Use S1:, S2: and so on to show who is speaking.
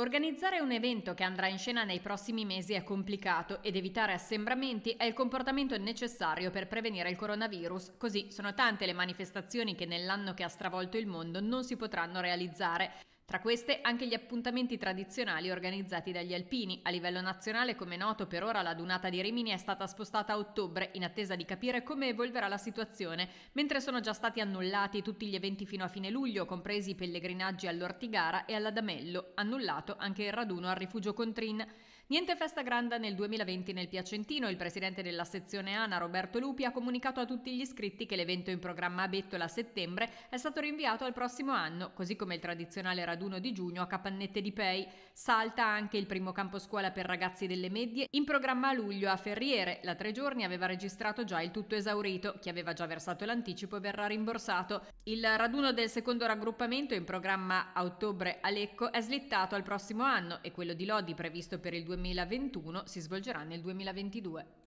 S1: Organizzare un evento che andrà in scena nei prossimi mesi è complicato ed evitare assembramenti è il comportamento necessario per prevenire il coronavirus, così sono tante le manifestazioni che nell'anno che ha stravolto il mondo non si potranno realizzare tra queste anche gli appuntamenti tradizionali organizzati dagli alpini. A livello nazionale, come noto, per ora la dunata di Rimini è stata spostata a ottobre in attesa di capire come evolverà la situazione, mentre sono già stati annullati tutti gli eventi fino a fine luglio, compresi i pellegrinaggi all'Ortigara e all'Adamello, annullato anche il raduno al rifugio Contrin. Niente festa grande nel 2020 nel Piacentino, il presidente della sezione ANA Roberto Lupi ha comunicato a tutti gli iscritti che l'evento in programma a Bettola a settembre è stato rinviato al prossimo anno, così come il tradizionale raduno 1 di giugno a Capannette di Pei. Salta anche il primo campo scuola per ragazzi delle medie, in programma a luglio a Ferriere. La tre giorni aveva registrato già il tutto esaurito, chi aveva già versato l'anticipo verrà rimborsato. Il raduno del secondo raggruppamento in programma a ottobre a Lecco è slittato al prossimo anno e quello di Lodi previsto per il 2021 si svolgerà nel 2022.